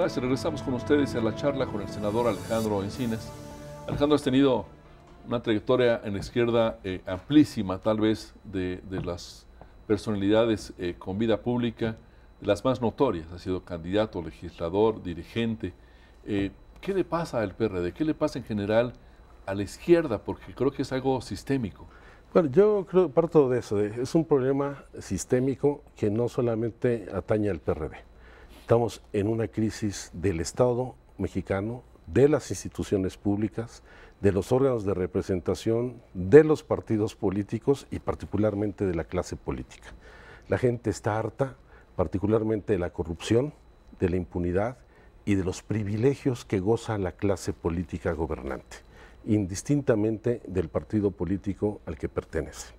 Gracias, regresamos con ustedes a la charla con el senador Alejandro Encinas Alejandro, has tenido una trayectoria en la izquierda eh, amplísima, tal vez, de, las personalidades eh, con vida pública, las más notorias. Ha sido candidato, legislador, dirigente. Eh, ¿Qué le pasa al PRD? ¿Qué le pasa en general a la izquierda? Porque creo que es algo sistémico. Bueno, yo creo, parto de eso, es un problema sistémico que no solamente ataña al PRD. Estamos en una crisis del Estado mexicano, de las instituciones públicas, de los órganos de representación, de los partidos políticos y particularmente de la clase política. La gente está harta, particularmente de la corrupción, de la impunidad y de los privilegios que goza la clase política gobernante, indistintamente del partido político al que pertenece.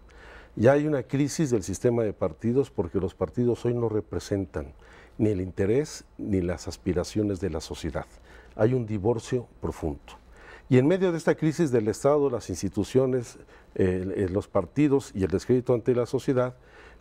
Ya hay una crisis del sistema de partidos porque los partidos hoy no representan ni el interés ni las aspiraciones de la sociedad. Hay un divorcio profundo. Y en medio de esta crisis del Estado, las instituciones, los partidos y el descrédito ante la sociedad,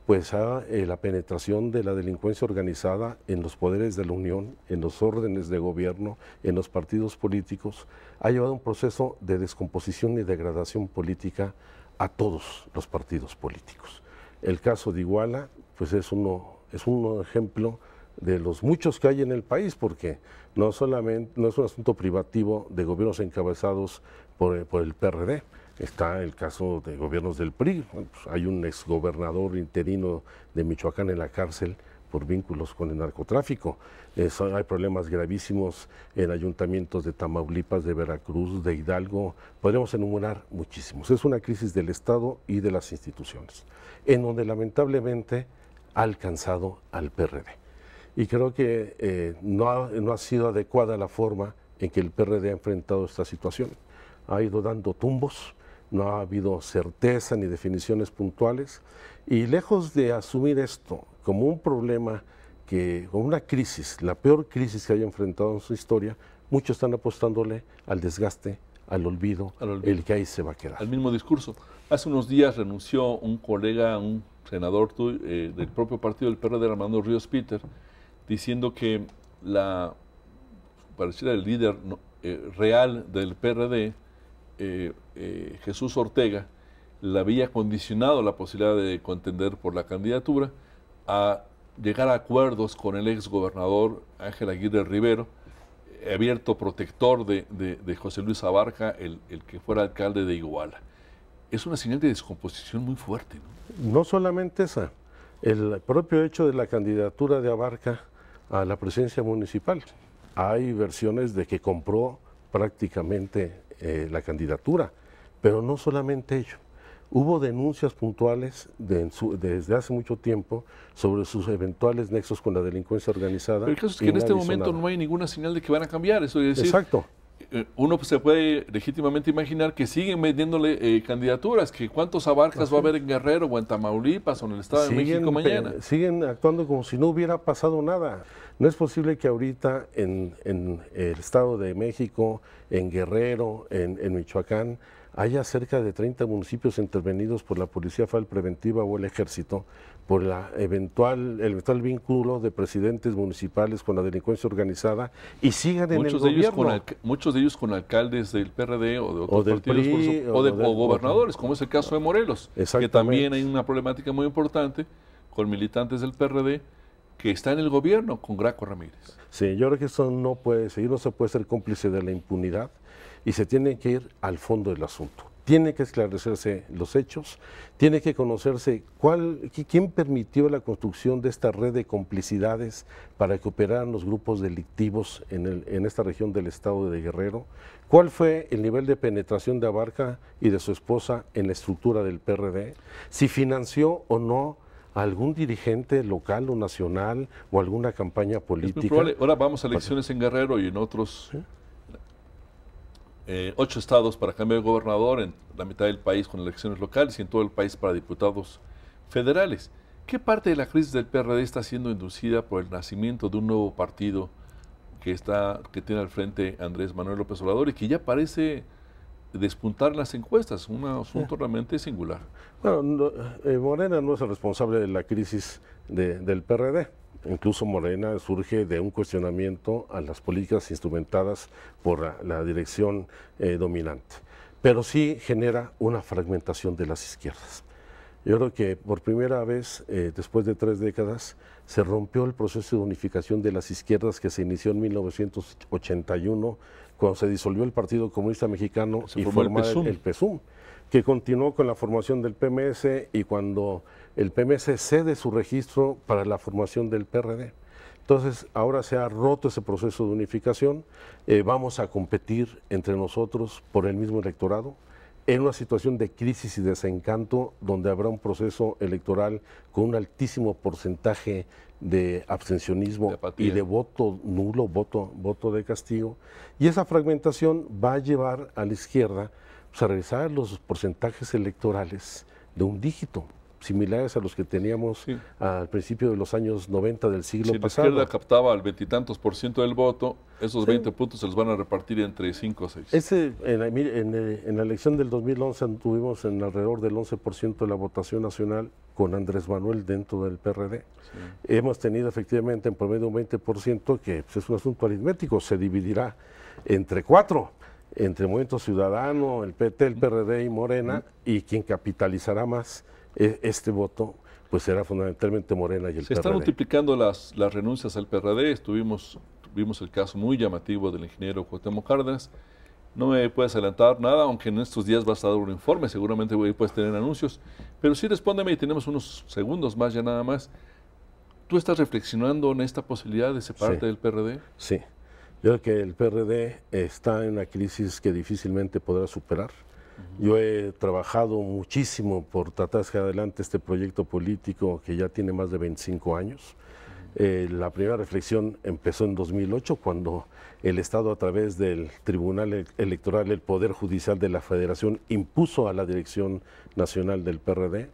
pues eh, la penetración de la delincuencia organizada en los poderes de la Unión, en los órdenes de gobierno, en los partidos políticos, ha llevado a un proceso de descomposición y degradación política a todos los partidos políticos. El caso de Iguala, pues es uno, es un ejemplo de los muchos que hay en el país, porque no solamente no es un asunto privativo de gobiernos encabezados por, el PRD. Está el caso de gobiernos del PRI. Pues, hay un exgobernador interino de Michoacán en la cárcel por vínculos con el narcotráfico. hay problemas gravísimos en ayuntamientos de Tamaulipas, de Veracruz, de Hidalgo. Podríamos enumerar muchísimos. Es una crisis del Estado y de las instituciones, en donde lamentablemente ha alcanzado al PRD. Y creo que eh, no, ha, no ha sido adecuada la forma en que el PRD ha enfrentado esta situación. Ha ido dando tumbos, no ha habido certeza ni definiciones puntuales. Y lejos de asumir esto como un problema que, como una crisis, la peor crisis que haya enfrentado en su historia, muchos están apostándole al desgaste, al olvido, el que ahí se va a quedar. Al mismo discurso. Hace unos días renunció un colega, un senador eh, del propio partido del PRD, Armando Ríos Peter, diciendo que la pareciera el líder eh, real del PRD, eh, Jesús Ortega, le había condicionado la posibilidad de contender por la candidatura a llegar a acuerdos con el exgobernador Ángel Aguirre Rivero, eh, abierto protector de, José Luis Abarca, el, que fuera alcalde de Iguala. Es una señal de descomposición muy fuerte. No, solamente esa, el propio hecho de la candidatura de Abarca a la presidencia municipal. Hay versiones de que compró prácticamente eh, la candidatura, pero no solamente ello. Hubo denuncias puntuales desde hace mucho tiempo sobre sus eventuales nexos con la delincuencia organizada. Pero el caso es que en este momento no hay ninguna señal de que van a cambiar. Eso es decir, Exacto. Eh, uno pues, se puede legítimamente imaginar que siguen vendiéndole eh, candidaturas, que cuántos abarcas va a haber en Guerrero o en Tamaulipas o en el Estado de México mañana. Siguen actuando como si no hubiera pasado nada. No es posible que ahorita en, el Estado de México, en Guerrero, en, Michoacán, haya cerca de 30 municipios intervenidos por la Policía Federal Preventiva o el Ejército por la eventual, el eventual vínculo de presidentes municipales con la delincuencia organizada y sigan en el gobierno. muchos de ellos con alcaldes del PRD o de otros partidos, o, gobernadores, como es el caso de Morelos, que también hay una problemática muy importante con militantes del PRD que está en el gobierno con Graco Ramírez. Señor, yo que eso no puede seguir, no se puede ser cómplice de la impunidad y se tiene que ir al fondo del asunto tiene que esclarecerse los hechos, tiene que conocerse cuál, quién permitió la construcción de esta red de complicidades para que operaran los grupos delictivos en, el, en esta región del estado de Guerrero, cuál fue el nivel de penetración de Abarca y de su esposa en la estructura del PRD, si financió o no a algún dirigente local o nacional o alguna campaña política. Ahora vamos a elecciones en Guerrero y en otros... ¿Eh? Eh, ocho estados para cambio de gobernador, en la mitad del país con elecciones locales y en todo el país para diputados federales. ¿Qué parte de la crisis del PRD está siendo inducida por el nacimiento de un nuevo partido que, está, que tiene al frente Andrés Manuel López Obrador y que ya parece despuntar las encuestas? Un asunto realmente singular. Bueno, eh, Morena no es el responsable de la crisis del PRD incluso Morena, surge de un cuestionamiento a las políticas instrumentadas por la, dirección eh, dominante. Pero sí genera una fragmentación de las izquierdas. Yo creo que por primera vez, eh, después de tres décadas, se rompió el proceso de unificación de las izquierdas que se inició en 1981, cuando se disolvió el Partido Comunista Mexicano y formó el psum. El PESUM que continuó con la formación del PMS y cuando el PMS cede su registro para la formación del PRD. Entonces, ahora se ha roto ese proceso de unificación, eh, vamos a competir entre nosotros por el mismo electorado, en una situación de crisis y desencanto donde habrá un proceso electoral con un altísimo porcentaje de abstencionismo y de voto nulo, voto, voto de castigo. Y esa fragmentación va a llevar a la izquierda o sea, revisar los porcentajes electorales de un dígito, similares a los que teníamos al principio de los años 90 del siglo pasado. Si la izquierda captaba el veintitantos por ciento del voto, esos veinte 20 puntos se los van a repartir entre 5 o 6. Ese, eh, en, la elección del 2011 tuvimos en alrededor del 11% de la votación nacional con Andrés Manuel dentro del PRD. Hemos tenido efectivamente en promedio un 20% que pues, es un asunto aritmético, se dividirá entre cuatro entre Movimiento Ciudadano, el PT, el PRD y Morena, y quien capitalizará más e, este voto, pues será fundamentalmente Morena y el PRD. Se están multiplicando las, las renuncias al PRD, estuvimos, tuvimos el caso muy llamativo del ingeniero Cuauhtémoc Cárdenas, no me puedes adelantar nada, aunque en estos días vas a dar un informe, seguramente voy, puedes tener anuncios, pero sí respóndeme y tenemos unos segundos más ya nada más. ¿Tú estás reflexionando en esta posibilidad de separarte del PRD? Sí. Yo creo que el PRD está en una crisis que difícilmente podrá superar. Yo he trabajado muchísimo por tratar de sacar adelante este proyecto político que ya tiene más de 25 años. Eh, la primera reflexión empezó en 2008 cuando el Estado a través del Tribunal Electoral, el Poder Judicial de la Federación, impuso a la Dirección Nacional del PRD.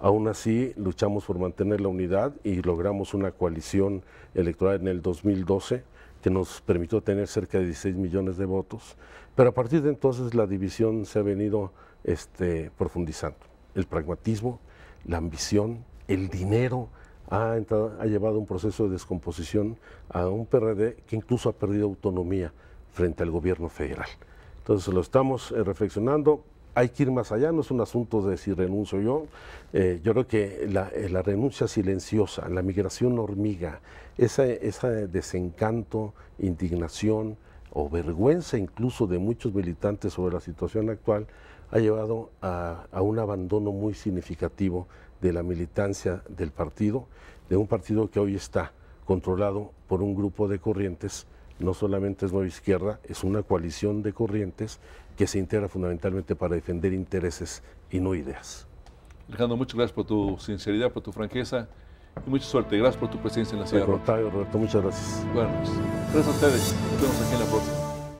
Aún así, luchamos por mantener la unidad y logramos una coalición electoral en el 2012 que nos permitió tener cerca de 16 millones de votos, pero a partir de entonces la división se ha venido este, profundizando. El pragmatismo, la ambición, el dinero ha, llevado ha llevado un proceso de descomposición a un PRD que incluso ha perdido autonomía frente al gobierno federal. Entonces lo estamos eh, reflexionando, hay que ir más allá, no es un asunto de si renuncio yo. Eh, yo creo que eh, la, renuncia silenciosa, la migración hormiga, ese desencanto, indignación o vergüenza incluso de muchos militantes sobre la situación actual, ha llevado a un abandono muy significativo de la militancia del partido, de un partido que hoy está controlado por un grupo de corrientes no solamente es Nueva Izquierda, es una coalición de corrientes que se integra fundamentalmente para defender intereses y no ideas. Alejandro, muchas gracias por tu sinceridad, por tu franqueza y mucha suerte. Gracias por tu presencia en la ciudad. Roberto, muchas gracias. Bueno, pues, gracias a ustedes. Nos vemos aquí en la próxima.